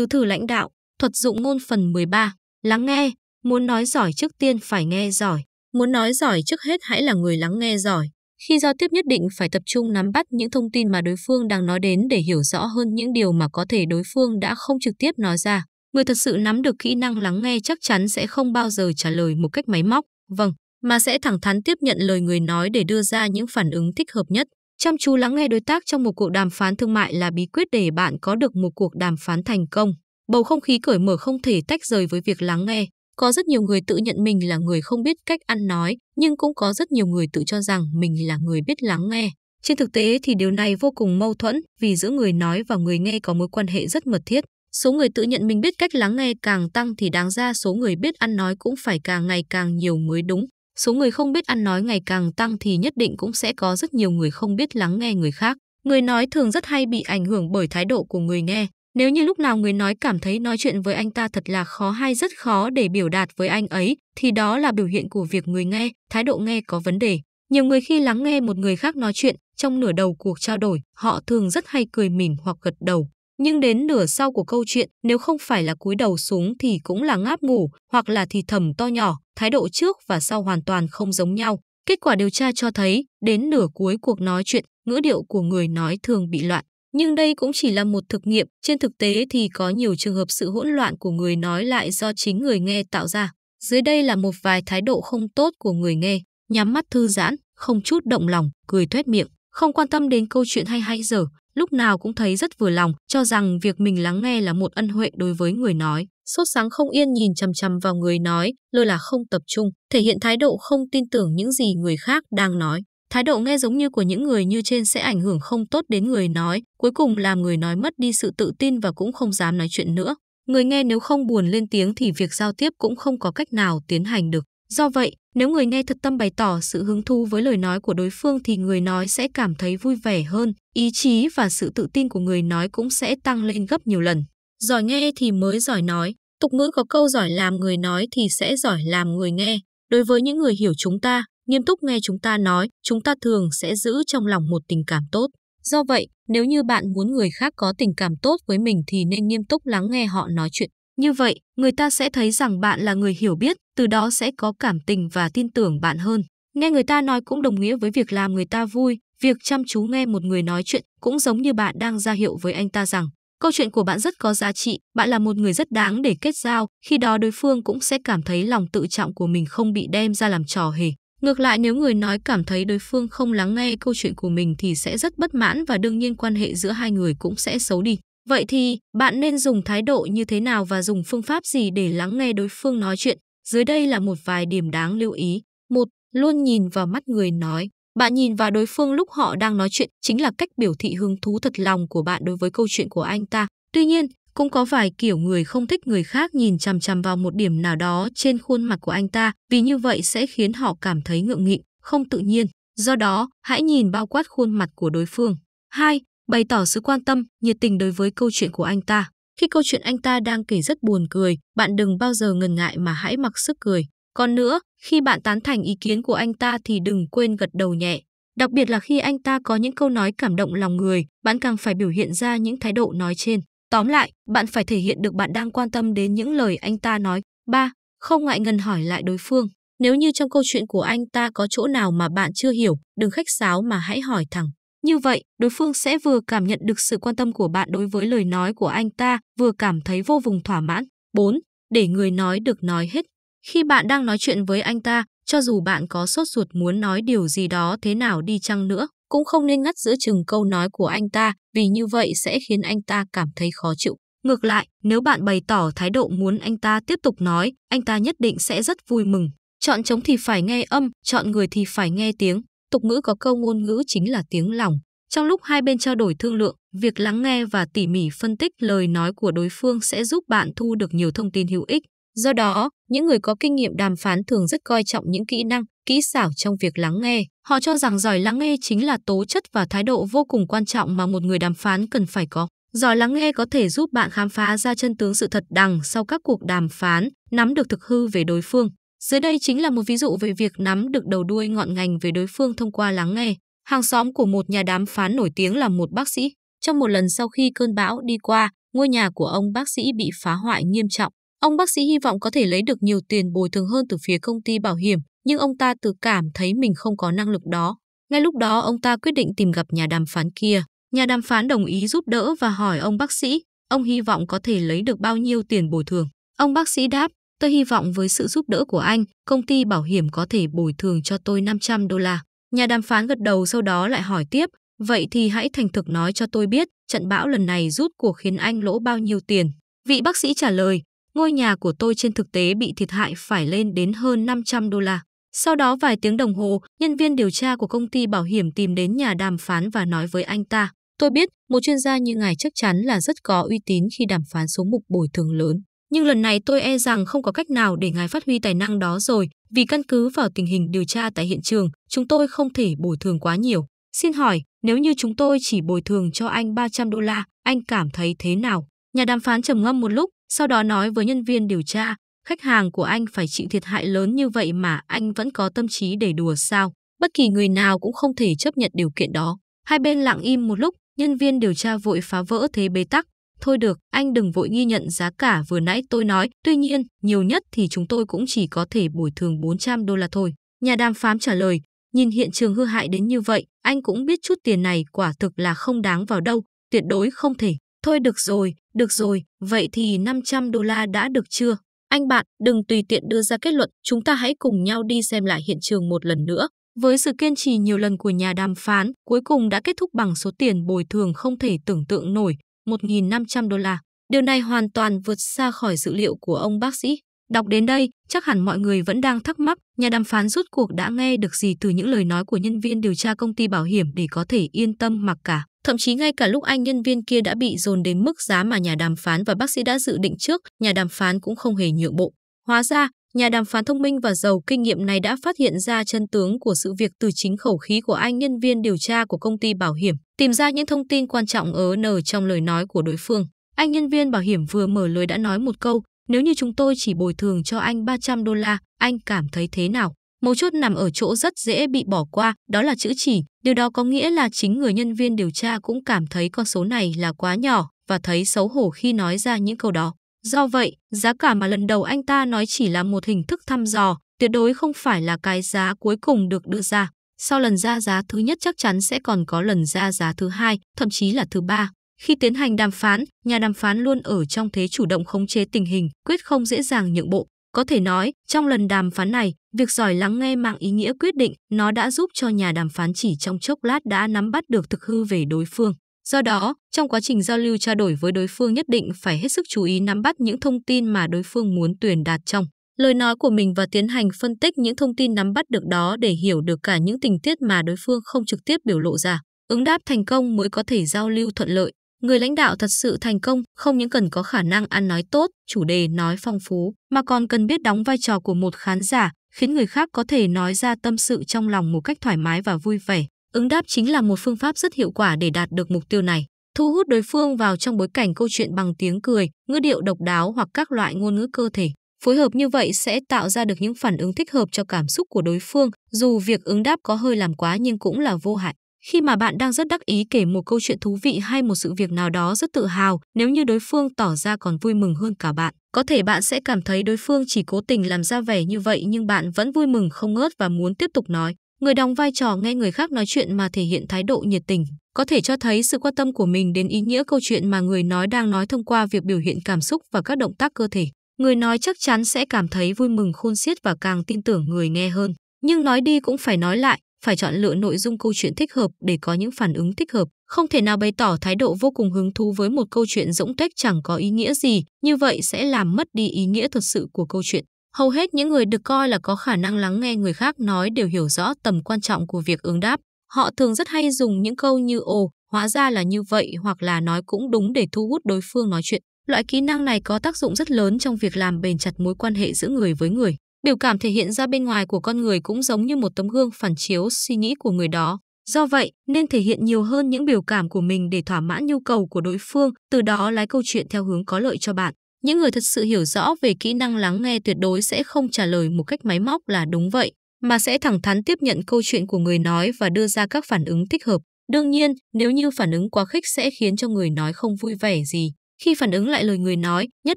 Tứ thử lãnh đạo, thuật dụng ngôn phần 13, lắng nghe, muốn nói giỏi trước tiên phải nghe giỏi, muốn nói giỏi trước hết hãy là người lắng nghe giỏi. Khi giao tiếp nhất định phải tập trung nắm bắt những thông tin mà đối phương đang nói đến để hiểu rõ hơn những điều mà có thể đối phương đã không trực tiếp nói ra. Người thật sự nắm được kỹ năng lắng nghe chắc chắn sẽ không bao giờ trả lời một cách máy móc, vâng, mà sẽ thẳng thắn tiếp nhận lời người nói để đưa ra những phản ứng thích hợp nhất. Chăm chú lắng nghe đối tác trong một cuộc đàm phán thương mại là bí quyết để bạn có được một cuộc đàm phán thành công. Bầu không khí cởi mở không thể tách rời với việc lắng nghe. Có rất nhiều người tự nhận mình là người không biết cách ăn nói, nhưng cũng có rất nhiều người tự cho rằng mình là người biết lắng nghe. Trên thực tế thì điều này vô cùng mâu thuẫn vì giữa người nói và người nghe có mối quan hệ rất mật thiết. Số người tự nhận mình biết cách lắng nghe càng tăng thì đáng ra số người biết ăn nói cũng phải càng ngày càng nhiều mới đúng. Số người không biết ăn nói ngày càng tăng thì nhất định cũng sẽ có rất nhiều người không biết lắng nghe người khác. Người nói thường rất hay bị ảnh hưởng bởi thái độ của người nghe. Nếu như lúc nào người nói cảm thấy nói chuyện với anh ta thật là khó hay rất khó để biểu đạt với anh ấy, thì đó là biểu hiện của việc người nghe, thái độ nghe có vấn đề. Nhiều người khi lắng nghe một người khác nói chuyện, trong nửa đầu cuộc trao đổi, họ thường rất hay cười mỉm hoặc gật đầu. Nhưng đến nửa sau của câu chuyện, nếu không phải là cúi đầu xuống thì cũng là ngáp ngủ hoặc là thì thầm to nhỏ, thái độ trước và sau hoàn toàn không giống nhau. Kết quả điều tra cho thấy, đến nửa cuối cuộc nói chuyện, ngữ điệu của người nói thường bị loạn. Nhưng đây cũng chỉ là một thực nghiệm, trên thực tế thì có nhiều trường hợp sự hỗn loạn của người nói lại do chính người nghe tạo ra. Dưới đây là một vài thái độ không tốt của người nghe, nhắm mắt thư giãn, không chút động lòng, cười tuét miệng, không quan tâm đến câu chuyện hay hay dở, lúc nào cũng thấy rất vừa lòng, cho rằng việc mình lắng nghe là một ân huệ đối với người nói. Sốt sáng không yên nhìn chằm chằm vào người nói, lơ là không tập trung, thể hiện thái độ không tin tưởng những gì người khác đang nói. Thái độ nghe giống như của những người như trên sẽ ảnh hưởng không tốt đến người nói, cuối cùng làm người nói mất đi sự tự tin và cũng không dám nói chuyện nữa. Người nghe nếu không buồn lên tiếng thì việc giao tiếp cũng không có cách nào tiến hành được. Do vậy, nếu người nghe thật tâm bày tỏ sự hứng thú với lời nói của đối phương thì người nói sẽ cảm thấy vui vẻ hơn, ý chí và sự tự tin của người nói cũng sẽ tăng lên gấp nhiều lần. Giỏi nghe thì mới giỏi nói, tục ngữ có câu giỏi làm người nói thì sẽ giỏi làm người nghe. Đối với những người hiểu chúng ta, nghiêm túc nghe chúng ta nói, chúng ta thường sẽ giữ trong lòng một tình cảm tốt. Do vậy, nếu như bạn muốn người khác có tình cảm tốt với mình thì nên nghiêm túc lắng nghe họ nói chuyện. Như vậy, người ta sẽ thấy rằng bạn là người hiểu biết, từ đó sẽ có cảm tình và tin tưởng bạn hơn. Nghe người ta nói cũng đồng nghĩa với việc làm người ta vui, việc chăm chú nghe một người nói chuyện cũng giống như bạn đang ra hiệu với anh ta rằng câu chuyện của bạn rất có giá trị, bạn là một người rất đáng để kết giao, khi đó đối phương cũng sẽ cảm thấy lòng tự trọng của mình không bị đem ra làm trò hề. Ngược lại nếu người nói cảm thấy đối phương không lắng nghe câu chuyện của mình thì sẽ rất bất mãn và đương nhiên quan hệ giữa hai người cũng sẽ xấu đi. Vậy thì, bạn nên dùng thái độ như thế nào và dùng phương pháp gì để lắng nghe đối phương nói chuyện? Dưới đây là một vài điểm đáng lưu ý. một Luôn nhìn vào mắt người nói. Bạn nhìn vào đối phương lúc họ đang nói chuyện chính là cách biểu thị hứng thú thật lòng của bạn đối với câu chuyện của anh ta. Tuy nhiên, cũng có vài kiểu người không thích người khác nhìn chằm chằm vào một điểm nào đó trên khuôn mặt của anh ta, vì như vậy sẽ khiến họ cảm thấy ngượng nghịm, không tự nhiên. Do đó, hãy nhìn bao quát khuôn mặt của đối phương. 2 bày tỏ sự quan tâm, nhiệt tình đối với câu chuyện của anh ta. Khi câu chuyện anh ta đang kể rất buồn cười, bạn đừng bao giờ ngần ngại mà hãy mặc sức cười. Còn nữa, khi bạn tán thành ý kiến của anh ta thì đừng quên gật đầu nhẹ. Đặc biệt là khi anh ta có những câu nói cảm động lòng người, bạn càng phải biểu hiện ra những thái độ nói trên. Tóm lại, bạn phải thể hiện được bạn đang quan tâm đến những lời anh ta nói. 3. Không ngại ngần hỏi lại đối phương. Nếu như trong câu chuyện của anh ta có chỗ nào mà bạn chưa hiểu, đừng khách sáo mà hãy hỏi thẳng. Như vậy, đối phương sẽ vừa cảm nhận được sự quan tâm của bạn đối với lời nói của anh ta, vừa cảm thấy vô vùng thỏa mãn. 4. Để người nói được nói hết. Khi bạn đang nói chuyện với anh ta, cho dù bạn có sốt ruột muốn nói điều gì đó thế nào đi chăng nữa, cũng không nên ngắt giữa chừng câu nói của anh ta, vì như vậy sẽ khiến anh ta cảm thấy khó chịu. Ngược lại, nếu bạn bày tỏ thái độ muốn anh ta tiếp tục nói, anh ta nhất định sẽ rất vui mừng. Chọn trống thì phải nghe âm, chọn người thì phải nghe tiếng. Tục ngữ có câu ngôn ngữ chính là tiếng lòng. Trong lúc hai bên trao đổi thương lượng, việc lắng nghe và tỉ mỉ phân tích lời nói của đối phương sẽ giúp bạn thu được nhiều thông tin hữu ích. Do đó, những người có kinh nghiệm đàm phán thường rất coi trọng những kỹ năng, kỹ xảo trong việc lắng nghe. Họ cho rằng giỏi lắng nghe chính là tố chất và thái độ vô cùng quan trọng mà một người đàm phán cần phải có. Giỏi lắng nghe có thể giúp bạn khám phá ra chân tướng sự thật đằng sau các cuộc đàm phán, nắm được thực hư về đối phương. Dưới đây chính là một ví dụ về việc nắm được đầu đuôi ngọn ngành về đối phương thông qua lắng nghe. Hàng xóm của một nhà đàm phán nổi tiếng là một bác sĩ. Trong một lần sau khi cơn bão đi qua, ngôi nhà của ông bác sĩ bị phá hoại nghiêm trọng. Ông bác sĩ hy vọng có thể lấy được nhiều tiền bồi thường hơn từ phía công ty bảo hiểm, nhưng ông ta tự cảm thấy mình không có năng lực đó. Ngay lúc đó ông ta quyết định tìm gặp nhà đàm phán kia. Nhà đàm phán đồng ý giúp đỡ và hỏi ông bác sĩ, ông hy vọng có thể lấy được bao nhiêu tiền bồi thường. Ông bác sĩ đáp, Tôi hy vọng với sự giúp đỡ của anh, công ty bảo hiểm có thể bồi thường cho tôi 500 đô la. Nhà đàm phán gật đầu sau đó lại hỏi tiếp, vậy thì hãy thành thực nói cho tôi biết, trận bão lần này rút cuộc khiến anh lỗ bao nhiêu tiền. Vị bác sĩ trả lời, ngôi nhà của tôi trên thực tế bị thiệt hại phải lên đến hơn 500 đô la. Sau đó vài tiếng đồng hồ, nhân viên điều tra của công ty bảo hiểm tìm đến nhà đàm phán và nói với anh ta, tôi biết một chuyên gia như ngài chắc chắn là rất có uy tín khi đàm phán số mục bồi thường lớn nhưng lần này tôi e rằng không có cách nào để ngài phát huy tài năng đó rồi, vì căn cứ vào tình hình điều tra tại hiện trường, chúng tôi không thể bồi thường quá nhiều. Xin hỏi, nếu như chúng tôi chỉ bồi thường cho anh 300 đô la, anh cảm thấy thế nào? Nhà đàm phán trầm ngâm một lúc, sau đó nói với nhân viên điều tra, khách hàng của anh phải chịu thiệt hại lớn như vậy mà anh vẫn có tâm trí để đùa sao? Bất kỳ người nào cũng không thể chấp nhận điều kiện đó. Hai bên lặng im một lúc, nhân viên điều tra vội phá vỡ thế bế tắc, Thôi được, anh đừng vội ghi nhận giá cả vừa nãy tôi nói, tuy nhiên, nhiều nhất thì chúng tôi cũng chỉ có thể bồi thường 400 đô la thôi. Nhà đàm phán trả lời, nhìn hiện trường hư hại đến như vậy, anh cũng biết chút tiền này quả thực là không đáng vào đâu, tuyệt đối không thể. Thôi được rồi, được rồi, vậy thì 500 đô la đã được chưa? Anh bạn, đừng tùy tiện đưa ra kết luận, chúng ta hãy cùng nhau đi xem lại hiện trường một lần nữa. Với sự kiên trì nhiều lần của nhà đàm phán, cuối cùng đã kết thúc bằng số tiền bồi thường không thể tưởng tượng nổi, 1.500 đô la. Điều này hoàn toàn vượt xa khỏi dữ liệu của ông bác sĩ. Đọc đến đây, chắc hẳn mọi người vẫn đang thắc mắc nhà đàm phán rút cuộc đã nghe được gì từ những lời nói của nhân viên điều tra công ty bảo hiểm để có thể yên tâm mặc cả. Thậm chí ngay cả lúc anh nhân viên kia đã bị dồn đến mức giá mà nhà đàm phán và bác sĩ đã dự định trước, nhà đàm phán cũng không hề nhượng bộ. Hóa ra, Nhà đàm phán thông minh và giàu kinh nghiệm này đã phát hiện ra chân tướng của sự việc từ chính khẩu khí của anh nhân viên điều tra của công ty bảo hiểm, tìm ra những thông tin quan trọng ở nở trong lời nói của đối phương. Anh nhân viên bảo hiểm vừa mở lời đã nói một câu, nếu như chúng tôi chỉ bồi thường cho anh 300 đô la, anh cảm thấy thế nào? Mấu chốt nằm ở chỗ rất dễ bị bỏ qua, đó là chữ chỉ. Điều đó có nghĩa là chính người nhân viên điều tra cũng cảm thấy con số này là quá nhỏ và thấy xấu hổ khi nói ra những câu đó. Do vậy, giá cả mà lần đầu anh ta nói chỉ là một hình thức thăm dò, tuyệt đối không phải là cái giá cuối cùng được đưa ra. Sau lần ra giá thứ nhất chắc chắn sẽ còn có lần ra giá thứ hai, thậm chí là thứ ba. Khi tiến hành đàm phán, nhà đàm phán luôn ở trong thế chủ động khống chế tình hình, quyết không dễ dàng nhượng bộ. Có thể nói, trong lần đàm phán này, việc giỏi lắng nghe mạng ý nghĩa quyết định, nó đã giúp cho nhà đàm phán chỉ trong chốc lát đã nắm bắt được thực hư về đối phương. Do đó, trong quá trình giao lưu trao đổi với đối phương nhất định phải hết sức chú ý nắm bắt những thông tin mà đối phương muốn tuyển đạt trong lời nói của mình và tiến hành phân tích những thông tin nắm bắt được đó để hiểu được cả những tình tiết mà đối phương không trực tiếp biểu lộ ra. Ứng đáp thành công mới có thể giao lưu thuận lợi. Người lãnh đạo thật sự thành công không những cần có khả năng ăn nói tốt, chủ đề nói phong phú, mà còn cần biết đóng vai trò của một khán giả, khiến người khác có thể nói ra tâm sự trong lòng một cách thoải mái và vui vẻ. Ứng đáp chính là một phương pháp rất hiệu quả để đạt được mục tiêu này. Thu hút đối phương vào trong bối cảnh câu chuyện bằng tiếng cười, ngữ điệu độc đáo hoặc các loại ngôn ngữ cơ thể. Phối hợp như vậy sẽ tạo ra được những phản ứng thích hợp cho cảm xúc của đối phương, dù việc ứng đáp có hơi làm quá nhưng cũng là vô hại. Khi mà bạn đang rất đắc ý kể một câu chuyện thú vị hay một sự việc nào đó rất tự hào, nếu như đối phương tỏ ra còn vui mừng hơn cả bạn, có thể bạn sẽ cảm thấy đối phương chỉ cố tình làm ra vẻ như vậy nhưng bạn vẫn vui mừng không ngớt và muốn tiếp tục nói. Người đóng vai trò nghe người khác nói chuyện mà thể hiện thái độ nhiệt tình, có thể cho thấy sự quan tâm của mình đến ý nghĩa câu chuyện mà người nói đang nói thông qua việc biểu hiện cảm xúc và các động tác cơ thể. Người nói chắc chắn sẽ cảm thấy vui mừng khôn xiết và càng tin tưởng người nghe hơn. Nhưng nói đi cũng phải nói lại, phải chọn lựa nội dung câu chuyện thích hợp để có những phản ứng thích hợp. Không thể nào bày tỏ thái độ vô cùng hứng thú với một câu chuyện rỗng tuếch chẳng có ý nghĩa gì, như vậy sẽ làm mất đi ý nghĩa thật sự của câu chuyện. Hầu hết những người được coi là có khả năng lắng nghe người khác nói đều hiểu rõ tầm quan trọng của việc ứng đáp. Họ thường rất hay dùng những câu như ồ, hóa ra là như vậy hoặc là nói cũng đúng để thu hút đối phương nói chuyện. Loại kỹ năng này có tác dụng rất lớn trong việc làm bền chặt mối quan hệ giữa người với người. Biểu cảm thể hiện ra bên ngoài của con người cũng giống như một tấm gương phản chiếu suy nghĩ của người đó. Do vậy, nên thể hiện nhiều hơn những biểu cảm của mình để thỏa mãn nhu cầu của đối phương, từ đó lái câu chuyện theo hướng có lợi cho bạn. Những người thật sự hiểu rõ về kỹ năng lắng nghe tuyệt đối sẽ không trả lời một cách máy móc là đúng vậy, mà sẽ thẳng thắn tiếp nhận câu chuyện của người nói và đưa ra các phản ứng thích hợp. Đương nhiên, nếu như phản ứng quá khích sẽ khiến cho người nói không vui vẻ gì. Khi phản ứng lại lời người nói, nhất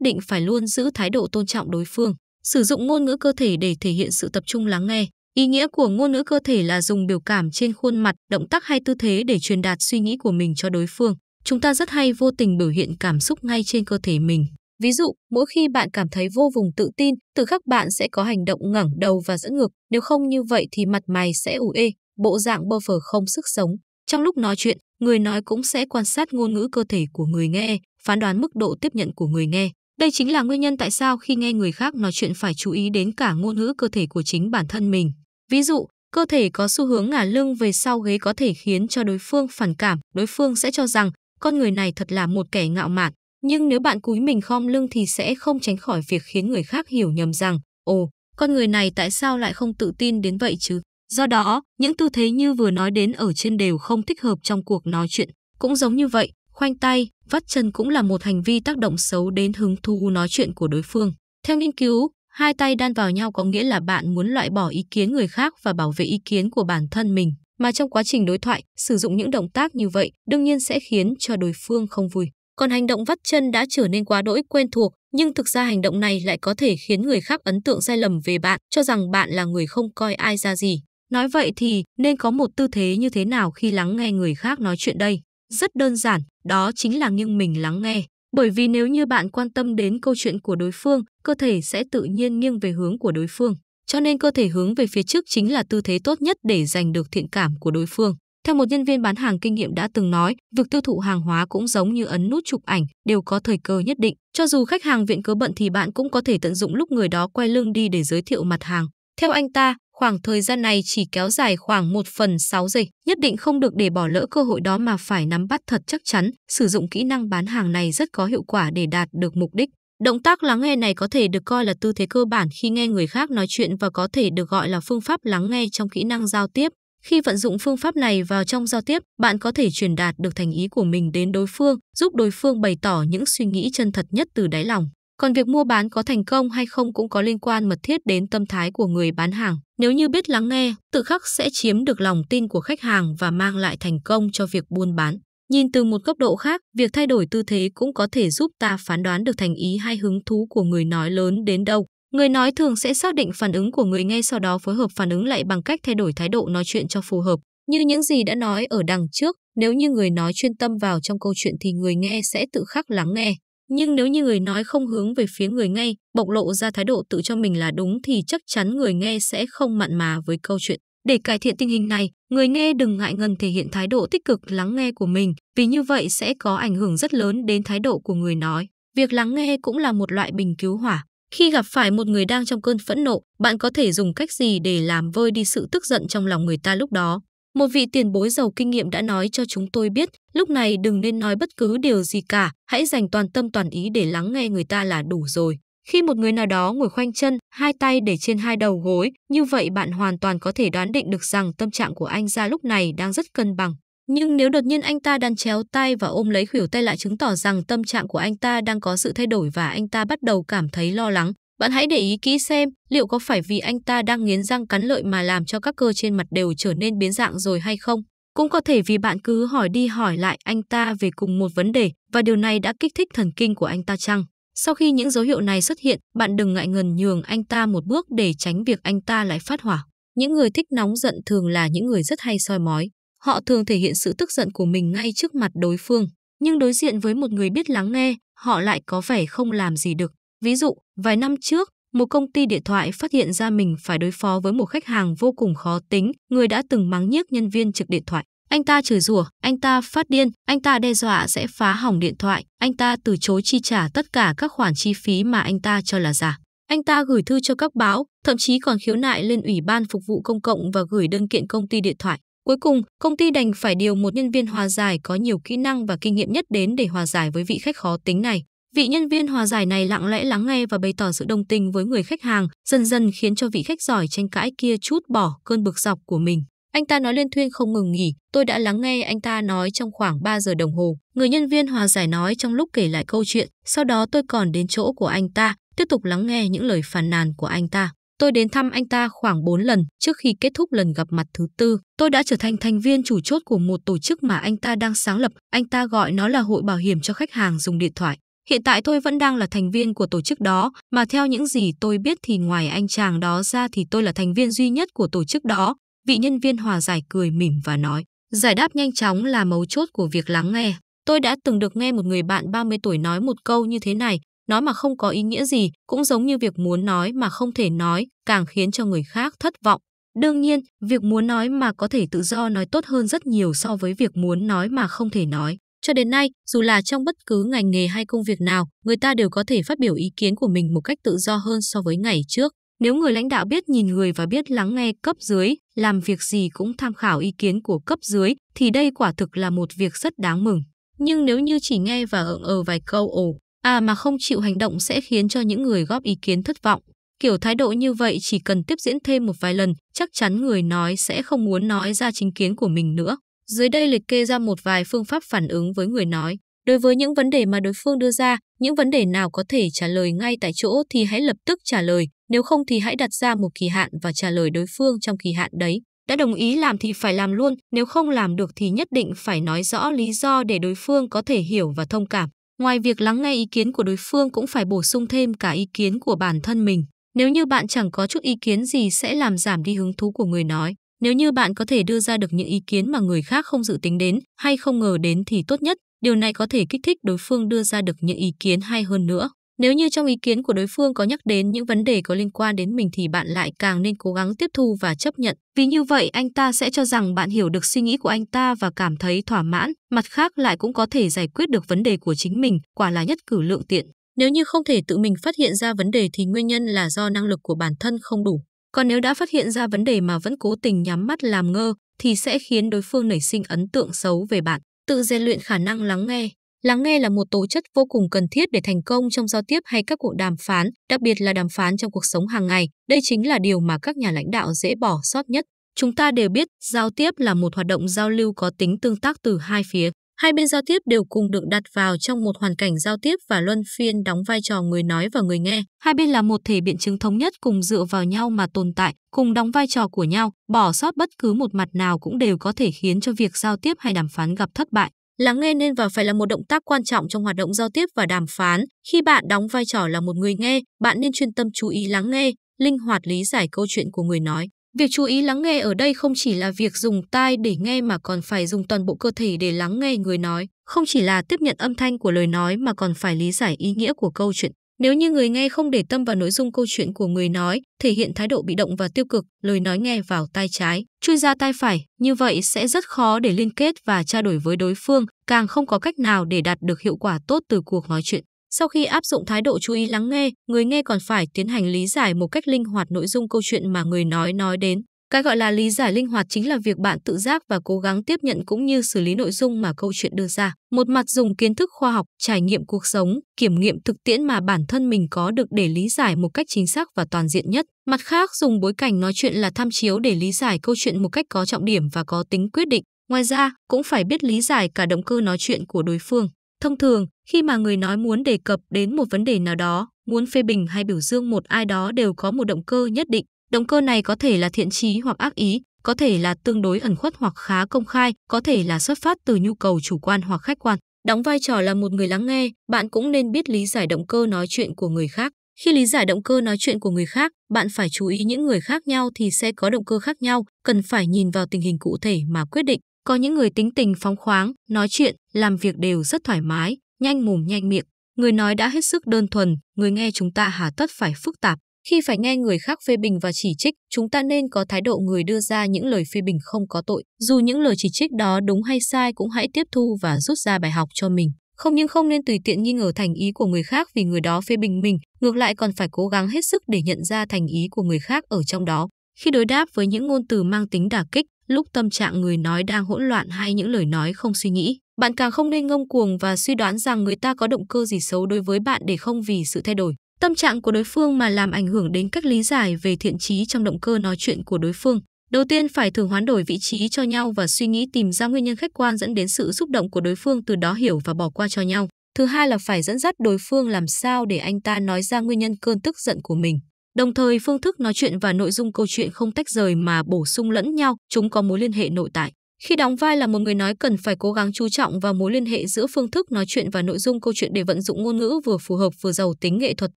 định phải luôn giữ thái độ tôn trọng đối phương. Sử dụng ngôn ngữ cơ thể để thể hiện sự tập trung lắng nghe. Ý nghĩa của ngôn ngữ cơ thể là dùng biểu cảm trên khuôn mặt, động tác hay tư thế để truyền đạt suy nghĩ của mình cho đối phương. Chúng ta rất hay vô tình biểu hiện cảm xúc ngay trên cơ thể mình. Ví dụ, mỗi khi bạn cảm thấy vô vùng tự tin, từ khắc bạn sẽ có hành động ngẩng đầu và dẫn ngược, nếu không như vậy thì mặt mày sẽ ủ ê, bộ dạng bơ phờ không sức sống. Trong lúc nói chuyện, người nói cũng sẽ quan sát ngôn ngữ cơ thể của người nghe, phán đoán mức độ tiếp nhận của người nghe. Đây chính là nguyên nhân tại sao khi nghe người khác nói chuyện phải chú ý đến cả ngôn ngữ cơ thể của chính bản thân mình. Ví dụ, cơ thể có xu hướng ngả lưng về sau ghế có thể khiến cho đối phương phản cảm, đối phương sẽ cho rằng con người này thật là một kẻ ngạo mạn. Nhưng nếu bạn cúi mình khom lưng thì sẽ không tránh khỏi việc khiến người khác hiểu nhầm rằng, ồ, con người này tại sao lại không tự tin đến vậy chứ? Do đó, những tư thế như vừa nói đến ở trên đều không thích hợp trong cuộc nói chuyện. Cũng giống như vậy, khoanh tay, vắt chân cũng là một hành vi tác động xấu đến hứng thú nói chuyện của đối phương. Theo nghiên cứu, hai tay đan vào nhau có nghĩa là bạn muốn loại bỏ ý kiến người khác và bảo vệ ý kiến của bản thân mình. Mà trong quá trình đối thoại, sử dụng những động tác như vậy đương nhiên sẽ khiến cho đối phương không vui còn hành động vắt chân đã trở nên quá đỗi quen thuộc, nhưng thực ra hành động này lại có thể khiến người khác ấn tượng sai lầm về bạn, cho rằng bạn là người không coi ai ra gì. Nói vậy thì nên có một tư thế như thế nào khi lắng nghe người khác nói chuyện đây? Rất đơn giản, đó chính là nghiêng mình lắng nghe. Bởi vì nếu như bạn quan tâm đến câu chuyện của đối phương, cơ thể sẽ tự nhiên nghiêng về hướng của đối phương. Cho nên cơ thể hướng về phía trước chính là tư thế tốt nhất để giành được thiện cảm của đối phương. Theo một nhân viên bán hàng kinh nghiệm đã từng nói, việc tiêu thụ hàng hóa cũng giống như ấn nút chụp ảnh, đều có thời cơ nhất định. Cho dù khách hàng viện cớ bận thì bạn cũng có thể tận dụng lúc người đó quay lưng đi để giới thiệu mặt hàng. Theo anh ta, khoảng thời gian này chỉ kéo dài khoảng 1 phần 6 giây, nhất định không được để bỏ lỡ cơ hội đó mà phải nắm bắt thật chắc chắn, sử dụng kỹ năng bán hàng này rất có hiệu quả để đạt được mục đích. Động tác lắng nghe này có thể được coi là tư thế cơ bản khi nghe người khác nói chuyện và có thể được gọi là phương pháp lắng nghe trong kỹ năng giao tiếp. Khi vận dụng phương pháp này vào trong giao tiếp, bạn có thể truyền đạt được thành ý của mình đến đối phương, giúp đối phương bày tỏ những suy nghĩ chân thật nhất từ đáy lòng. Còn việc mua bán có thành công hay không cũng có liên quan mật thiết đến tâm thái của người bán hàng. Nếu như biết lắng nghe, tự khắc sẽ chiếm được lòng tin của khách hàng và mang lại thành công cho việc buôn bán. Nhìn từ một góc độ khác, việc thay đổi tư thế cũng có thể giúp ta phán đoán được thành ý hay hứng thú của người nói lớn đến đâu. Người nói thường sẽ xác định phản ứng của người nghe sau đó phối hợp phản ứng lại bằng cách thay đổi thái độ nói chuyện cho phù hợp. Như những gì đã nói ở đằng trước, nếu như người nói chuyên tâm vào trong câu chuyện thì người nghe sẽ tự khắc lắng nghe. Nhưng nếu như người nói không hướng về phía người nghe, bộc lộ ra thái độ tự cho mình là đúng thì chắc chắn người nghe sẽ không mặn mà với câu chuyện. Để cải thiện tình hình này, người nghe đừng ngại ngần thể hiện thái độ tích cực lắng nghe của mình, vì như vậy sẽ có ảnh hưởng rất lớn đến thái độ của người nói. Việc lắng nghe cũng là một loại bình cứu hỏa. Khi gặp phải một người đang trong cơn phẫn nộ, bạn có thể dùng cách gì để làm vơi đi sự tức giận trong lòng người ta lúc đó? Một vị tiền bối giàu kinh nghiệm đã nói cho chúng tôi biết, lúc này đừng nên nói bất cứ điều gì cả, hãy dành toàn tâm toàn ý để lắng nghe người ta là đủ rồi. Khi một người nào đó ngồi khoanh chân, hai tay để trên hai đầu gối, như vậy bạn hoàn toàn có thể đoán định được rằng tâm trạng của anh ra lúc này đang rất cân bằng. Nhưng nếu đột nhiên anh ta đang chéo tay và ôm lấy khuỷu tay lại chứng tỏ rằng tâm trạng của anh ta đang có sự thay đổi và anh ta bắt đầu cảm thấy lo lắng. Bạn hãy để ý kỹ xem liệu có phải vì anh ta đang nghiến răng cắn lợi mà làm cho các cơ trên mặt đều trở nên biến dạng rồi hay không. Cũng có thể vì bạn cứ hỏi đi hỏi lại anh ta về cùng một vấn đề và điều này đã kích thích thần kinh của anh ta chăng. Sau khi những dấu hiệu này xuất hiện, bạn đừng ngại ngần nhường anh ta một bước để tránh việc anh ta lại phát hỏa. Những người thích nóng giận thường là những người rất hay soi mói. Họ thường thể hiện sự tức giận của mình ngay trước mặt đối phương, nhưng đối diện với một người biết lắng nghe, họ lại có vẻ không làm gì được. Ví dụ, vài năm trước, một công ty điện thoại phát hiện ra mình phải đối phó với một khách hàng vô cùng khó tính, người đã từng mắng nhiếc nhân viên trực điện thoại. Anh ta chửi rủa, anh ta phát điên, anh ta đe dọa sẽ phá hỏng điện thoại, anh ta từ chối chi trả tất cả các khoản chi phí mà anh ta cho là giả. Anh ta gửi thư cho các báo, thậm chí còn khiếu nại lên Ủy ban Phục vụ Công cộng và gửi đơn kiện công ty điện thoại. Cuối cùng, công ty đành phải điều một nhân viên hòa giải có nhiều kỹ năng và kinh nghiệm nhất đến để hòa giải với vị khách khó tính này. Vị nhân viên hòa giải này lặng lẽ lắng nghe và bày tỏ sự đồng tình với người khách hàng, dần dần khiến cho vị khách giỏi tranh cãi kia chút bỏ cơn bực dọc của mình. Anh ta nói liên thuyên không ngừng nghỉ, tôi đã lắng nghe anh ta nói trong khoảng 3 giờ đồng hồ. Người nhân viên hòa giải nói trong lúc kể lại câu chuyện, sau đó tôi còn đến chỗ của anh ta, tiếp tục lắng nghe những lời phàn nàn của anh ta. Tôi đến thăm anh ta khoảng 4 lần trước khi kết thúc lần gặp mặt thứ tư. Tôi đã trở thành thành viên chủ chốt của một tổ chức mà anh ta đang sáng lập. Anh ta gọi nó là hội bảo hiểm cho khách hàng dùng điện thoại. Hiện tại tôi vẫn đang là thành viên của tổ chức đó, mà theo những gì tôi biết thì ngoài anh chàng đó ra thì tôi là thành viên duy nhất của tổ chức đó. Vị nhân viên hòa giải cười mỉm và nói, giải đáp nhanh chóng là mấu chốt của việc lắng nghe. Tôi đã từng được nghe một người bạn 30 tuổi nói một câu như thế này, nói mà không có ý nghĩa gì cũng giống như việc muốn nói mà không thể nói, càng khiến cho người khác thất vọng. Đương nhiên, việc muốn nói mà có thể tự do nói tốt hơn rất nhiều so với việc muốn nói mà không thể nói. Cho đến nay, dù là trong bất cứ ngành nghề hay công việc nào, người ta đều có thể phát biểu ý kiến của mình một cách tự do hơn so với ngày trước. Nếu người lãnh đạo biết nhìn người và biết lắng nghe cấp dưới, làm việc gì cũng tham khảo ý kiến của cấp dưới, thì đây quả thực là một việc rất đáng mừng. Nhưng nếu như chỉ nghe và ợn ờ vài câu ồ, À mà không chịu hành động sẽ khiến cho những người góp ý kiến thất vọng. Kiểu thái độ như vậy chỉ cần tiếp diễn thêm một vài lần, chắc chắn người nói sẽ không muốn nói ra chính kiến của mình nữa. Dưới đây liệt kê ra một vài phương pháp phản ứng với người nói. Đối với những vấn đề mà đối phương đưa ra, những vấn đề nào có thể trả lời ngay tại chỗ thì hãy lập tức trả lời, nếu không thì hãy đặt ra một kỳ hạn và trả lời đối phương trong kỳ hạn đấy. Đã đồng ý làm thì phải làm luôn, nếu không làm được thì nhất định phải nói rõ lý do để đối phương có thể hiểu và thông cảm. Ngoài việc lắng nghe ý kiến của đối phương cũng phải bổ sung thêm cả ý kiến của bản thân mình. Nếu như bạn chẳng có chút ý kiến gì sẽ làm giảm đi hứng thú của người nói. Nếu như bạn có thể đưa ra được những ý kiến mà người khác không dự tính đến hay không ngờ đến thì tốt nhất, điều này có thể kích thích đối phương đưa ra được những ý kiến hay hơn nữa. Nếu như trong ý kiến của đối phương có nhắc đến những vấn đề có liên quan đến mình thì bạn lại càng nên cố gắng tiếp thu và chấp nhận, vì như vậy anh ta sẽ cho rằng bạn hiểu được suy nghĩ của anh ta và cảm thấy thỏa mãn, mặt khác lại cũng có thể giải quyết được vấn đề của chính mình, quả là nhất cử lượng tiện. Nếu như không thể tự mình phát hiện ra vấn đề thì nguyên nhân là do năng lực của bản thân không đủ. Còn nếu đã phát hiện ra vấn đề mà vẫn cố tình nhắm mắt làm ngơ thì sẽ khiến đối phương nảy sinh ấn tượng xấu về bạn. Tự rèn luyện khả năng lắng nghe, Lắng nghe là một tố chất vô cùng cần thiết để thành công trong giao tiếp hay các cuộc đàm phán, đặc biệt là đàm phán trong cuộc sống hàng ngày. Đây chính là điều mà các nhà lãnh đạo dễ bỏ sót nhất. Chúng ta đều biết, giao tiếp là một hoạt động giao lưu có tính tương tác từ hai phía. Hai bên giao tiếp đều cùng được đặt vào trong một hoàn cảnh giao tiếp và luân phiên đóng vai trò người nói và người nghe. Hai bên là một thể biện chứng thống nhất cùng dựa vào nhau mà tồn tại, cùng đóng vai trò của nhau, bỏ sót bất cứ một mặt nào cũng đều có thể khiến cho việc giao tiếp hay đàm phán gặp thất bại. Lắng nghe nên và phải là một động tác quan trọng trong hoạt động giao tiếp và đàm phán. Khi bạn đóng vai trò là một người nghe, bạn nên chuyên tâm chú ý lắng nghe, linh hoạt lý giải câu chuyện của người nói. Việc chú ý lắng nghe ở đây không chỉ là việc dùng tai để nghe mà còn phải dùng toàn bộ cơ thể để lắng nghe người nói, không chỉ là tiếp nhận âm thanh của lời nói mà còn phải lý giải ý nghĩa của câu chuyện. Nếu như người nghe không để tâm vào nội dung câu chuyện của người nói, thể hiện thái độ bị động và tiêu cực, lời nói nghe vào tai trái, chui ra tai phải, như vậy sẽ rất khó để liên kết và trao đổi với đối phương, càng không có cách nào để đạt được hiệu quả tốt từ cuộc nói chuyện. Sau khi áp dụng thái độ chú ý lắng nghe, người nghe còn phải tiến hành lý giải một cách linh hoạt nội dung câu chuyện mà người nói nói đến. Cái gọi là lý giải linh hoạt chính là việc bạn tự giác và cố gắng tiếp nhận cũng như xử lý nội dung mà câu chuyện đưa ra. Một mặt dùng kiến thức khoa học, trải nghiệm cuộc sống, kiểm nghiệm thực tiễn mà bản thân mình có được để lý giải một cách chính xác và toàn diện nhất. Mặt khác, dùng bối cảnh nói chuyện là tham chiếu để lý giải câu chuyện một cách có trọng điểm và có tính quyết định. Ngoài ra, cũng phải biết lý giải cả động cơ nói chuyện của đối phương. Thông thường, khi mà người nói muốn đề cập đến một vấn đề nào đó, muốn phê bình hay biểu dương một ai đó đều có một động cơ nhất định, Động cơ này có thể là thiện trí hoặc ác ý, có thể là tương đối ẩn khuất hoặc khá công khai, có thể là xuất phát từ nhu cầu chủ quan hoặc khách quan. Đóng vai trò là một người lắng nghe, bạn cũng nên biết lý giải động cơ nói chuyện của người khác. Khi lý giải động cơ nói chuyện của người khác, bạn phải chú ý những người khác nhau thì sẽ có động cơ khác nhau, cần phải nhìn vào tình hình cụ thể mà quyết định. Có những người tính tình phóng khoáng, nói chuyện, làm việc đều rất thoải mái, nhanh mồm nhanh miệng. Người nói đã hết sức đơn thuần, người nghe chúng ta hà tất phải phức tạp. Khi phải nghe người khác phê bình và chỉ trích, chúng ta nên có thái độ người đưa ra những lời phê bình không có tội. Dù những lời chỉ trích đó đúng hay sai cũng hãy tiếp thu và rút ra bài học cho mình. Không những không nên tùy tiện nghi ngờ thành ý của người khác vì người đó phê bình mình, ngược lại còn phải cố gắng hết sức để nhận ra thành ý của người khác ở trong đó. Khi đối đáp với những ngôn từ mang tính đả kích, lúc tâm trạng người nói đang hỗn loạn hay những lời nói không suy nghĩ, bạn càng không nên ngông cuồng và suy đoán rằng người ta có động cơ gì xấu đối với bạn để không vì sự thay đổi tâm trạng của đối phương mà làm ảnh hưởng đến cách lý giải về thiện trí trong động cơ nói chuyện của đối phương. Đầu tiên phải thử hoán đổi vị trí cho nhau và suy nghĩ tìm ra nguyên nhân khách quan dẫn đến sự xúc động của đối phương từ đó hiểu và bỏ qua cho nhau. Thứ hai là phải dẫn dắt đối phương làm sao để anh ta nói ra nguyên nhân cơn tức giận của mình. Đồng thời phương thức nói chuyện và nội dung câu chuyện không tách rời mà bổ sung lẫn nhau, chúng có mối liên hệ nội tại. Khi đóng vai là một người nói cần phải cố gắng chú trọng vào mối liên hệ giữa phương thức nói chuyện và nội dung câu chuyện để vận dụng ngôn ngữ vừa phù hợp vừa giàu tính nghệ thuật.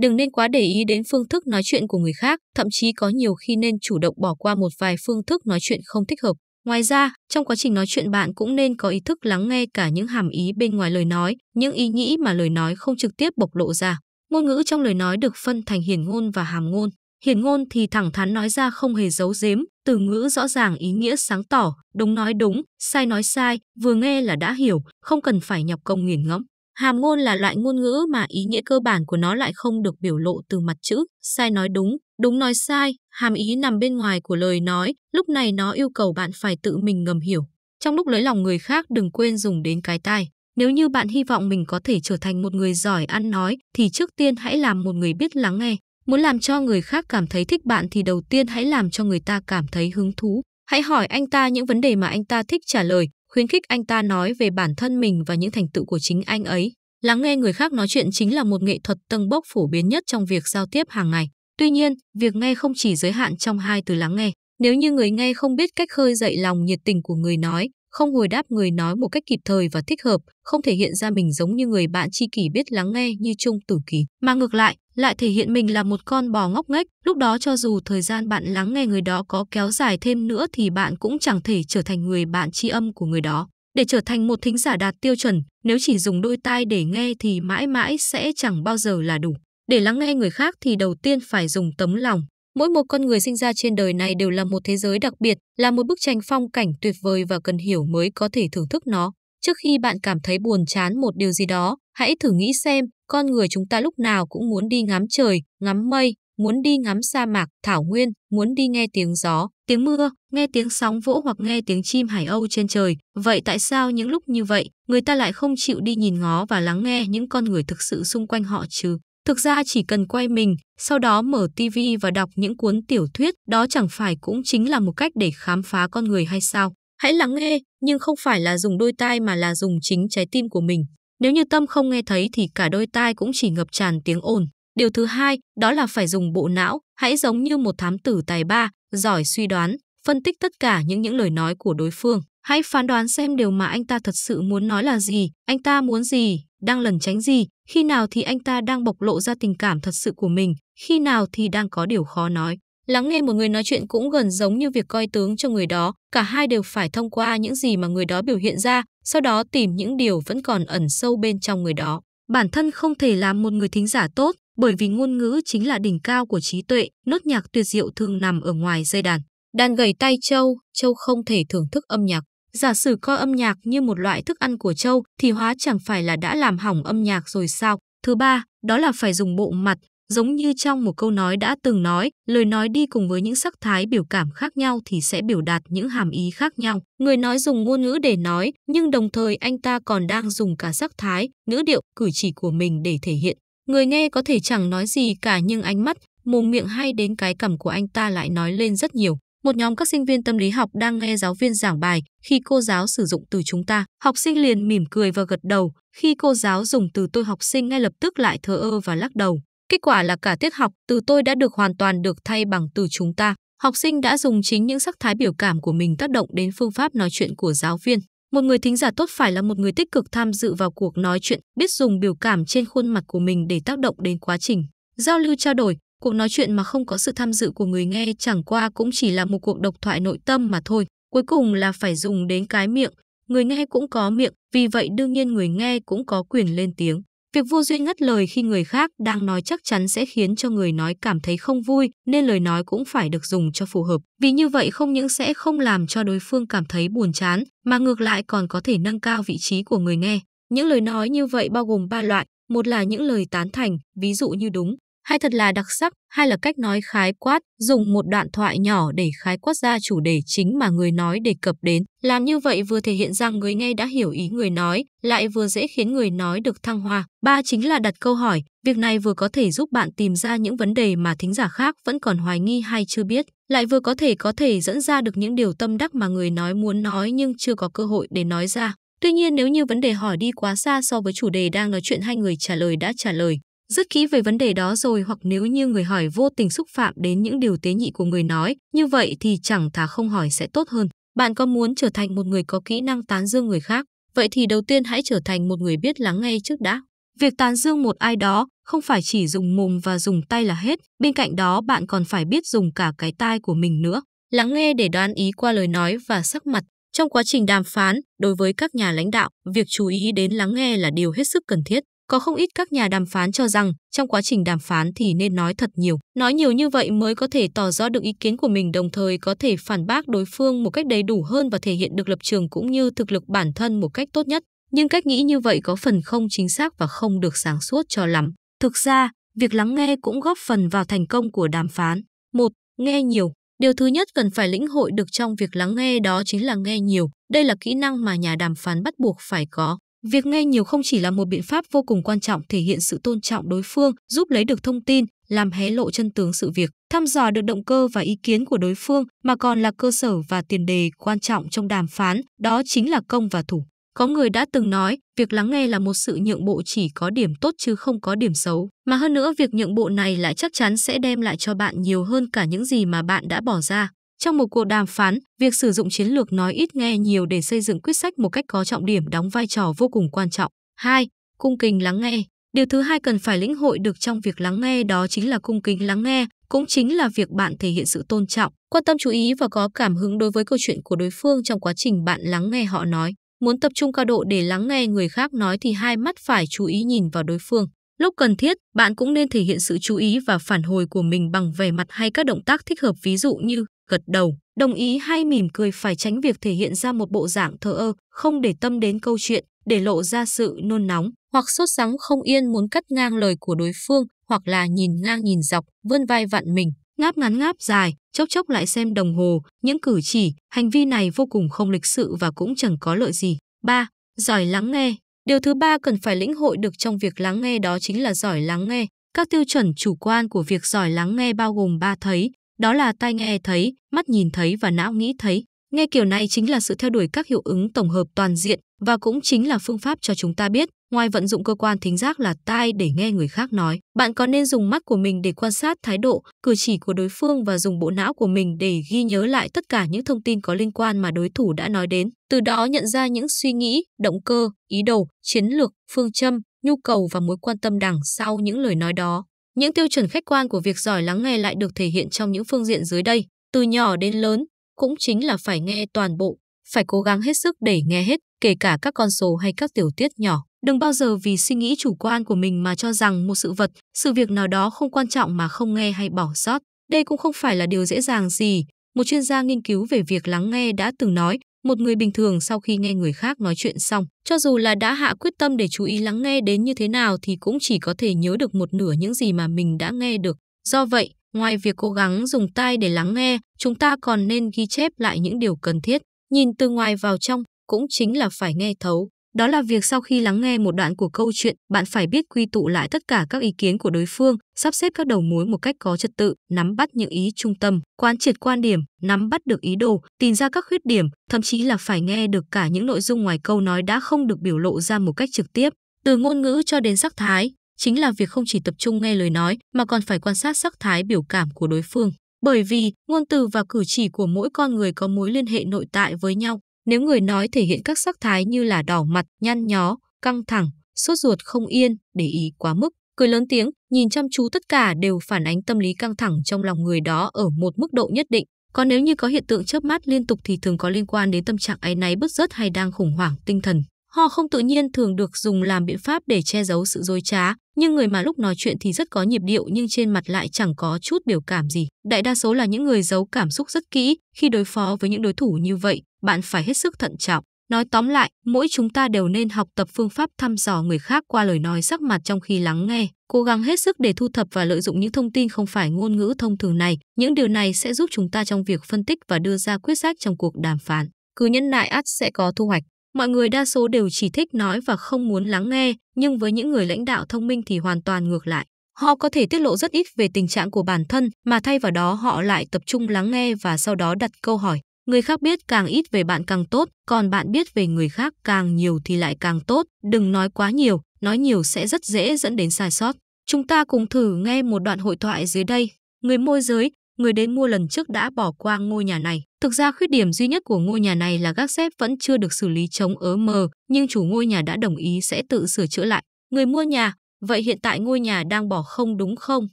Đừng nên quá để ý đến phương thức nói chuyện của người khác, thậm chí có nhiều khi nên chủ động bỏ qua một vài phương thức nói chuyện không thích hợp. Ngoài ra, trong quá trình nói chuyện bạn cũng nên có ý thức lắng nghe cả những hàm ý bên ngoài lời nói, những ý nghĩ mà lời nói không trực tiếp bộc lộ ra. Ngôn ngữ trong lời nói được phân thành hiền ngôn và hàm ngôn. Hiển ngôn thì thẳng thắn nói ra không hề giấu giếm, từ ngữ rõ ràng ý nghĩa sáng tỏ, đúng nói đúng, sai nói sai, vừa nghe là đã hiểu, không cần phải nhọc công nghiền ngẫm. Hàm ngôn là loại ngôn ngữ mà ý nghĩa cơ bản của nó lại không được biểu lộ từ mặt chữ, sai nói đúng, đúng nói sai, hàm ý nằm bên ngoài của lời nói, lúc này nó yêu cầu bạn phải tự mình ngầm hiểu. Trong lúc lấy lòng người khác đừng quên dùng đến cái tai. Nếu như bạn hy vọng mình có thể trở thành một người giỏi ăn nói thì trước tiên hãy làm một người biết lắng nghe. Muốn làm cho người khác cảm thấy thích bạn thì đầu tiên hãy làm cho người ta cảm thấy hứng thú. Hãy hỏi anh ta những vấn đề mà anh ta thích trả lời, khuyến khích anh ta nói về bản thân mình và những thành tựu của chính anh ấy. Lắng nghe người khác nói chuyện chính là một nghệ thuật tâng bốc phổ biến nhất trong việc giao tiếp hàng ngày. Tuy nhiên, việc nghe không chỉ giới hạn trong hai từ lắng nghe. Nếu như người nghe không biết cách khơi dậy lòng nhiệt tình của người nói, không hồi đáp người nói một cách kịp thời và thích hợp, không thể hiện ra mình giống như người bạn tri kỷ biết lắng nghe như Trung Tử Kỳ, mà ngược lại, lại thể hiện mình là một con bò ngốc nghếch. lúc đó cho dù thời gian bạn lắng nghe người đó có kéo dài thêm nữa thì bạn cũng chẳng thể trở thành người bạn tri âm của người đó. Để trở thành một thính giả đạt tiêu chuẩn, nếu chỉ dùng đôi tai để nghe thì mãi mãi sẽ chẳng bao giờ là đủ. Để lắng nghe người khác thì đầu tiên phải dùng tấm lòng, Mỗi một con người sinh ra trên đời này đều là một thế giới đặc biệt, là một bức tranh phong cảnh tuyệt vời và cần hiểu mới có thể thưởng thức nó. Trước khi bạn cảm thấy buồn chán một điều gì đó, hãy thử nghĩ xem, con người chúng ta lúc nào cũng muốn đi ngắm trời, ngắm mây, muốn đi ngắm sa mạc, thảo nguyên, muốn đi nghe tiếng gió, tiếng mưa, nghe tiếng sóng vỗ hoặc nghe tiếng chim hải âu trên trời. Vậy tại sao những lúc như vậy, người ta lại không chịu đi nhìn ngó và lắng nghe những con người thực sự xung quanh họ chứ? Thực ra chỉ cần quay mình, sau đó mở TV và đọc những cuốn tiểu thuyết, đó chẳng phải cũng chính là một cách để khám phá con người hay sao? Hãy lắng nghe, nhưng không phải là dùng đôi tai mà là dùng chính trái tim của mình. Nếu như tâm không nghe thấy thì cả đôi tai cũng chỉ ngập tràn tiếng ồn. Điều thứ hai, đó là phải dùng bộ não, hãy giống như một thám tử tài ba, giỏi suy đoán, phân tích tất cả những những lời nói của đối phương. Hãy phán đoán xem điều mà anh ta thật sự muốn nói là gì, anh ta muốn gì, đang lẩn tránh gì, khi nào thì anh ta đang bộc lộ ra tình cảm thật sự của mình, khi nào thì đang có điều khó nói. Lắng nghe một người nói chuyện cũng gần giống như việc coi tướng cho người đó, cả hai đều phải thông qua những gì mà người đó biểu hiện ra, sau đó tìm những điều vẫn còn ẩn sâu bên trong người đó. Bản thân không thể làm một người thính giả tốt, bởi vì ngôn ngữ chính là đỉnh cao của trí tuệ, nốt nhạc tuyệt diệu thường nằm ở ngoài dây đàn. Đàn gầy tay châu, châu không thể thưởng thức âm nhạc. Giả sử coi âm nhạc như một loại thức ăn của trâu thì hóa chẳng phải là đã làm hỏng âm nhạc rồi sao? Thứ ba, đó là phải dùng bộ mặt, giống như trong một câu nói đã từng nói, lời nói đi cùng với những sắc thái biểu cảm khác nhau thì sẽ biểu đạt những hàm ý khác nhau. Người nói dùng ngôn ngữ để nói, nhưng đồng thời anh ta còn đang dùng cả sắc thái, ngữ điệu, cử chỉ của mình để thể hiện. Người nghe có thể chẳng nói gì cả nhưng ánh mắt, mồm miệng hay đến cái cằm của anh ta lại nói lên rất nhiều. Một nhóm các sinh viên tâm lý học đang nghe giáo viên giảng bài khi cô giáo sử dụng từ chúng ta. Học sinh liền mỉm cười và gật đầu khi cô giáo dùng từ tôi học sinh ngay lập tức lại thờ ơ và lắc đầu. Kết quả là cả tiết học từ tôi đã được hoàn toàn được thay bằng từ chúng ta. Học sinh đã dùng chính những sắc thái biểu cảm của mình tác động đến phương pháp nói chuyện của giáo viên. Một người thính giả tốt phải là một người tích cực tham dự vào cuộc nói chuyện, biết dùng biểu cảm trên khuôn mặt của mình để tác động đến quá trình giao lưu trao đổi, Cuộc nói chuyện mà không có sự tham dự của người nghe chẳng qua cũng chỉ là một cuộc độc thoại nội tâm mà thôi, cuối cùng là phải dùng đến cái miệng, người nghe cũng có miệng, vì vậy đương nhiên người nghe cũng có quyền lên tiếng. Việc vô duyên ngắt lời khi người khác đang nói chắc chắn sẽ khiến cho người nói cảm thấy không vui, nên lời nói cũng phải được dùng cho phù hợp. Vì như vậy không những sẽ không làm cho đối phương cảm thấy buồn chán, mà ngược lại còn có thể nâng cao vị trí của người nghe. Những lời nói như vậy bao gồm ba loại, một là những lời tán thành, ví dụ như đúng, hay thật là đặc sắc, hay là cách nói khái quát, dùng một đoạn thoại nhỏ để khái quát ra chủ đề chính mà người nói đề cập đến. Làm như vậy vừa thể hiện rằng người nghe đã hiểu ý người nói, lại vừa dễ khiến người nói được thăng hoa. Ba chính là đặt câu hỏi, việc này vừa có thể giúp bạn tìm ra những vấn đề mà thính giả khác vẫn còn hoài nghi hay chưa biết, lại vừa có thể có thể dẫn ra được những điều tâm đắc mà người nói muốn nói nhưng chưa có cơ hội để nói ra. Tuy nhiên nếu như vấn đề hỏi đi quá xa so với chủ đề đang nói chuyện hai người trả lời đã trả lời, rất kỹ về vấn đề đó rồi hoặc nếu như người hỏi vô tình xúc phạm đến những điều tế nhị của người nói, như vậy thì chẳng thà không hỏi sẽ tốt hơn. Bạn có muốn trở thành một người có kỹ năng tán dương người khác? Vậy thì đầu tiên hãy trở thành một người biết lắng nghe trước đã. Việc tán dương một ai đó không phải chỉ dùng mồm và dùng tay là hết, bên cạnh đó bạn còn phải biết dùng cả cái tai của mình nữa. Lắng nghe để đoán ý qua lời nói và sắc mặt. Trong quá trình đàm phán, đối với các nhà lãnh đạo, việc chú ý đến lắng nghe là điều hết sức cần thiết. Có không ít các nhà đàm phán cho rằng trong quá trình đàm phán thì nên nói thật nhiều. Nói nhiều như vậy mới có thể tỏ rõ được ý kiến của mình đồng thời có thể phản bác đối phương một cách đầy đủ hơn và thể hiện được lập trường cũng như thực lực bản thân một cách tốt nhất. Nhưng cách nghĩ như vậy có phần không chính xác và không được sáng suốt cho lắm. Thực ra, việc lắng nghe cũng góp phần vào thành công của đàm phán. Một, Nghe nhiều. Điều thứ nhất cần phải lĩnh hội được trong việc lắng nghe đó chính là nghe nhiều. Đây là kỹ năng mà nhà đàm phán bắt buộc phải có. Việc nghe nhiều không chỉ là một biện pháp vô cùng quan trọng thể hiện sự tôn trọng đối phương, giúp lấy được thông tin, làm hé lộ chân tướng sự việc, thăm dò được động cơ và ý kiến của đối phương, mà còn là cơ sở và tiền đề quan trọng trong đàm phán, đó chính là công và thủ. Có người đã từng nói, việc lắng nghe là một sự nhượng bộ chỉ có điểm tốt chứ không có điểm xấu, mà hơn nữa việc nhượng bộ này lại chắc chắn sẽ đem lại cho bạn nhiều hơn cả những gì mà bạn đã bỏ ra. Trong một cuộc đàm phán, việc sử dụng chiến lược nói ít nghe nhiều để xây dựng quyết sách một cách có trọng điểm đóng vai trò vô cùng quan trọng. 2. Cung kính lắng nghe. Điều thứ hai cần phải lĩnh hội được trong việc lắng nghe đó chính là cung kính lắng nghe, cũng chính là việc bạn thể hiện sự tôn trọng, quan tâm chú ý và có cảm hứng đối với câu chuyện của đối phương trong quá trình bạn lắng nghe họ nói. Muốn tập trung cao độ để lắng nghe người khác nói thì hai mắt phải chú ý nhìn vào đối phương. Lúc cần thiết, bạn cũng nên thể hiện sự chú ý và phản hồi của mình bằng vẻ mặt hay các động tác thích hợp ví dụ như gật đầu, đồng ý hay mỉm cười phải tránh việc thể hiện ra một bộ dạng thờ ơ, không để tâm đến câu chuyện, để lộ ra sự nôn nóng hoặc sốt sắng không yên muốn cắt ngang lời của đối phương hoặc là nhìn ngang nhìn dọc, vươn vai vặn mình, ngáp ngắn ngáp dài, chốc chốc lại xem đồng hồ, những cử chỉ, hành vi này vô cùng không lịch sự và cũng chẳng có lợi gì. 3. Giỏi lắng nghe Điều thứ ba cần phải lĩnh hội được trong việc lắng nghe đó chính là giỏi lắng nghe. Các tiêu chuẩn chủ quan của việc giỏi lắng nghe bao gồm ba thấy, đó là tai nghe thấy, mắt nhìn thấy và não nghĩ thấy. Nghe kiểu này chính là sự theo đuổi các hiệu ứng tổng hợp toàn diện và cũng chính là phương pháp cho chúng ta biết, ngoài vận dụng cơ quan thính giác là tai để nghe người khác nói, bạn có nên dùng mắt của mình để quan sát thái độ, cử chỉ của đối phương và dùng bộ não của mình để ghi nhớ lại tất cả những thông tin có liên quan mà đối thủ đã nói đến, từ đó nhận ra những suy nghĩ, động cơ, ý đồ, chiến lược, phương châm, nhu cầu và mối quan tâm đằng sau những lời nói đó. Những tiêu chuẩn khách quan của việc giỏi lắng nghe lại được thể hiện trong những phương diện dưới đây, từ nhỏ đến lớn, cũng chính là phải nghe toàn bộ, phải cố gắng hết sức để nghe hết, kể cả các con số hay các tiểu tiết nhỏ. Đừng bao giờ vì suy nghĩ chủ quan của mình mà cho rằng một sự vật, sự việc nào đó không quan trọng mà không nghe hay bỏ sót. Đây cũng không phải là điều dễ dàng gì. Một chuyên gia nghiên cứu về việc lắng nghe đã từng nói, một người bình thường sau khi nghe người khác nói chuyện xong, cho dù là đã hạ quyết tâm để chú ý lắng nghe đến như thế nào thì cũng chỉ có thể nhớ được một nửa những gì mà mình đã nghe được. Do vậy, ngoài việc cố gắng dùng tai để lắng nghe, chúng ta còn nên ghi chép lại những điều cần thiết, nhìn từ ngoài vào trong cũng chính là phải nghe thấu, đó là việc sau khi lắng nghe một đoạn của câu chuyện, bạn phải biết quy tụ lại tất cả các ý kiến của đối phương, sắp xếp các đầu mối một cách có trật tự, nắm bắt những ý trung tâm, quán triệt quan điểm, nắm bắt được ý đồ, tìm ra các khuyết điểm, thậm chí là phải nghe được cả những nội dung ngoài câu nói đã không được biểu lộ ra một cách trực tiếp, từ ngôn ngữ cho đến sắc thái, chính là việc không chỉ tập trung nghe lời nói mà còn phải quan sát sắc thái biểu cảm của đối phương. Bởi vì, ngôn từ và cử chỉ của mỗi con người có mối liên hệ nội tại với nhau, nếu người nói thể hiện các sắc thái như là đỏ mặt, nhăn nhó, căng thẳng, sốt ruột không yên, để ý quá mức, cười lớn tiếng, nhìn chăm chú tất cả đều phản ánh tâm lý căng thẳng trong lòng người đó ở một mức độ nhất định. Còn nếu như có hiện tượng chớp mắt liên tục thì thường có liên quan đến tâm trạng áy náy bứt rứt hay đang khủng hoảng tinh thần. Ho không tự nhiên thường được dùng làm biện pháp để che giấu sự dối trá, nhưng người mà lúc nói chuyện thì rất có nhịp điệu nhưng trên mặt lại chẳng có chút biểu cảm gì. Đại đa số là những người giấu cảm xúc rất kỹ, khi đối phó với những đối thủ như vậy, bạn phải hết sức thận trọng. Nói tóm lại, mỗi chúng ta đều nên học tập phương pháp thăm dò người khác qua lời nói sắc mặt trong khi lắng nghe, cố gắng hết sức để thu thập và lợi dụng những thông tin không phải ngôn ngữ thông thường này. Những điều này sẽ giúp chúng ta trong việc phân tích và đưa ra quyết sách trong cuộc đàm phán. Cứ nhân nại ắt sẽ có thu hoạch. Mọi người đa số đều chỉ thích nói và không muốn lắng nghe, nhưng với những người lãnh đạo thông minh thì hoàn toàn ngược lại. Họ có thể tiết lộ rất ít về tình trạng của bản thân, mà thay vào đó họ lại tập trung lắng nghe và sau đó đặt câu hỏi. Người khác biết càng ít về bạn càng tốt, còn bạn biết về người khác càng nhiều thì lại càng tốt. Đừng nói quá nhiều, nói nhiều sẽ rất dễ dẫn đến sai sót. Chúng ta cùng thử nghe một đoạn hội thoại dưới đây. Người môi giới, người đến mua lần trước đã bỏ qua ngôi nhà này. Thực ra khuyết điểm duy nhất của ngôi nhà này là gác xếp vẫn chưa được xử lý chống ớ mờ, nhưng chủ ngôi nhà đã đồng ý sẽ tự sửa chữa lại. Người mua nhà, vậy hiện tại ngôi nhà đang bỏ không đúng không?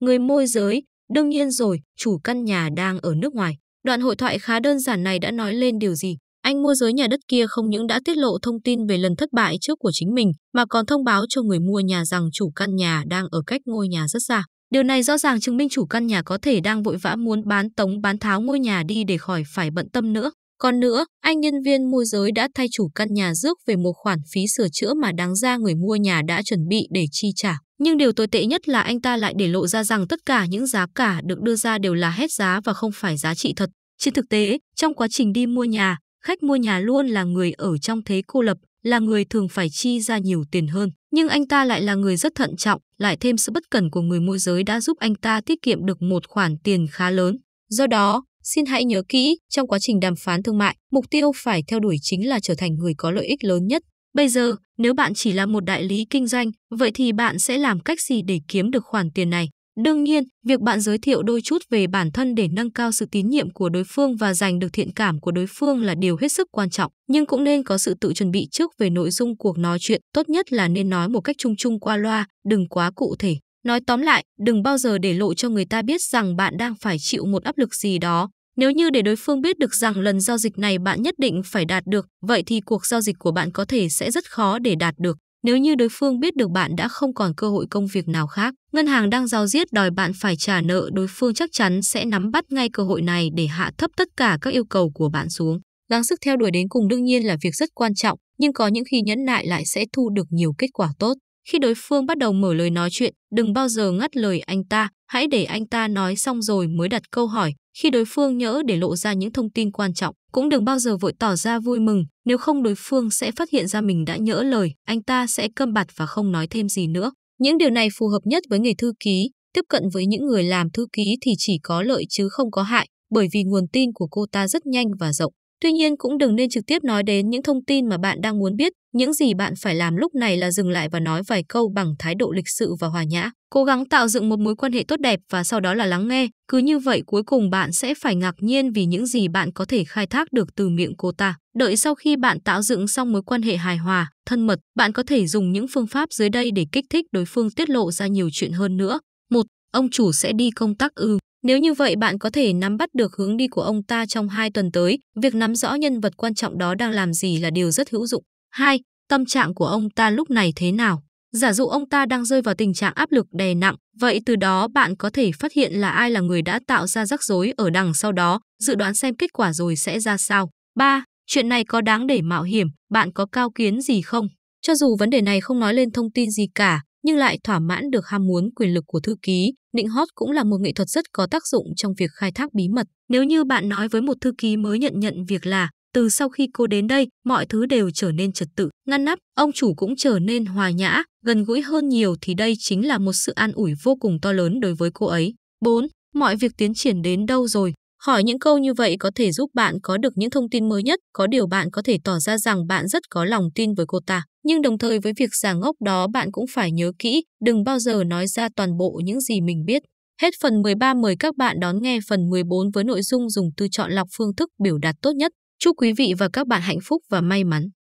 Người môi giới, đương nhiên rồi, chủ căn nhà đang ở nước ngoài. Đoạn hội thoại khá đơn giản này đã nói lên điều gì? Anh môi giới nhà đất kia không những đã tiết lộ thông tin về lần thất bại trước của chính mình mà còn thông báo cho người mua nhà rằng chủ căn nhà đang ở cách ngôi nhà rất xa. Điều này rõ ràng chứng minh chủ căn nhà có thể đang vội vã muốn bán tống bán tháo ngôi nhà đi để khỏi phải bận tâm nữa. Còn nữa, anh nhân viên môi giới đã thay chủ căn nhà rước về một khoản phí sửa chữa mà đáng ra người mua nhà đã chuẩn bị để chi trả. Nhưng điều tồi tệ nhất là anh ta lại để lộ ra rằng tất cả những giá cả được đưa ra đều là hết giá và không phải giá trị thật. Trên thực tế, trong quá trình đi mua nhà, khách mua nhà luôn là người ở trong thế cô lập, là người thường phải chi ra nhiều tiền hơn. Nhưng anh ta lại là người rất thận trọng, lại thêm sự bất cẩn của người môi giới đã giúp anh ta tiết kiệm được một khoản tiền khá lớn. Do đó, xin hãy nhớ kỹ, trong quá trình đàm phán thương mại, mục tiêu phải theo đuổi chính là trở thành người có lợi ích lớn nhất. Bây giờ, nếu bạn chỉ là một đại lý kinh doanh, vậy thì bạn sẽ làm cách gì để kiếm được khoản tiền này? Đương nhiên, việc bạn giới thiệu đôi chút về bản thân để nâng cao sự tín nhiệm của đối phương và giành được thiện cảm của đối phương là điều hết sức quan trọng, nhưng cũng nên có sự tự chuẩn bị trước về nội dung cuộc nói chuyện, tốt nhất là nên nói một cách chung chung qua loa, đừng quá cụ thể. Nói tóm lại, đừng bao giờ để lộ cho người ta biết rằng bạn đang phải chịu một áp lực gì đó. Nếu như để đối phương biết được rằng lần giao dịch này bạn nhất định phải đạt được, vậy thì cuộc giao dịch của bạn có thể sẽ rất khó để đạt được. Nếu như đối phương biết được bạn đã không còn cơ hội công việc nào khác, ngân hàng đang giao giết đòi bạn phải trả nợ đối phương chắc chắn sẽ nắm bắt ngay cơ hội này để hạ thấp tất cả các yêu cầu của bạn xuống. Gắng sức theo đuổi đến cùng đương nhiên là việc rất quan trọng, nhưng có những khi nhẫn nại lại sẽ thu được nhiều kết quả tốt. Khi đối phương bắt đầu mở lời nói chuyện, đừng bao giờ ngắt lời anh ta, hãy để anh ta nói xong rồi mới đặt câu hỏi, khi đối phương nhỡ để lộ ra những thông tin quan trọng, cũng đừng bao giờ vội tỏ ra vui mừng, nếu không đối phương sẽ phát hiện ra mình đã nhỡ lời, anh ta sẽ câm bặt và không nói thêm gì nữa. Những điều này phù hợp nhất với nghề thư ký, tiếp cận với những người làm thư ký thì chỉ có lợi chứ không có hại, bởi vì nguồn tin của cô ta rất nhanh và rộng. Tuy nhiên cũng đừng nên trực tiếp nói đến những thông tin mà bạn đang muốn biết, những gì bạn phải làm lúc này là dừng lại và nói vài câu bằng thái độ lịch sự và hòa nhã. Cố gắng tạo dựng một mối quan hệ tốt đẹp và sau đó là lắng nghe, cứ như vậy cuối cùng bạn sẽ phải ngạc nhiên vì những gì bạn có thể khai thác được từ miệng cô ta. Đợi sau khi bạn tạo dựng xong mối quan hệ hài hòa, thân mật, bạn có thể dùng những phương pháp dưới đây để kích thích đối phương tiết lộ ra nhiều chuyện hơn nữa. một Ông chủ sẽ đi công tác ư? Nếu như vậy bạn có thể nắm bắt được hướng đi của ông ta trong hai tuần tới, việc nắm rõ nhân vật quan trọng đó đang làm gì là điều rất hữu dụng. 2. Tâm trạng của ông ta lúc này thế nào? Giả dụ ông ta đang rơi vào tình trạng áp lực đè nặng, vậy từ đó bạn có thể phát hiện là ai là người đã tạo ra rắc rối ở đằng sau đó, dự đoán xem kết quả rồi sẽ ra sao. 3. Chuyện này có đáng để mạo hiểm, bạn có cao kiến gì không? Cho dù vấn đề này không nói lên thông tin gì cả, nhưng lại thỏa mãn được ham muốn quyền lực của thư ký, nịnh hót cũng là một nghệ thuật rất có tác dụng trong việc khai thác bí mật. Nếu như bạn nói với một thư ký mới nhận nhận việc là từ sau khi cô đến đây, mọi thứ đều trở nên trật tự, ngăn nắp, ông chủ cũng trở nên hòa nhã, gần gũi hơn nhiều thì đây chính là một sự an ủi vô cùng to lớn đối với cô ấy. 4. Mọi việc tiến triển đến đâu rồi? Hỏi những câu như vậy có thể giúp bạn có được những thông tin mới nhất, có điều bạn có thể tỏ ra rằng bạn rất có lòng tin với cô ta. Nhưng đồng thời với việc giả ngốc đó bạn cũng phải nhớ kỹ, đừng bao giờ nói ra toàn bộ những gì mình biết. Hết phần 13 mời các bạn đón nghe phần 14 với nội dung dùng từ chọn lọc phương thức biểu đạt tốt nhất. Chúc quý vị và các bạn hạnh phúc và may mắn.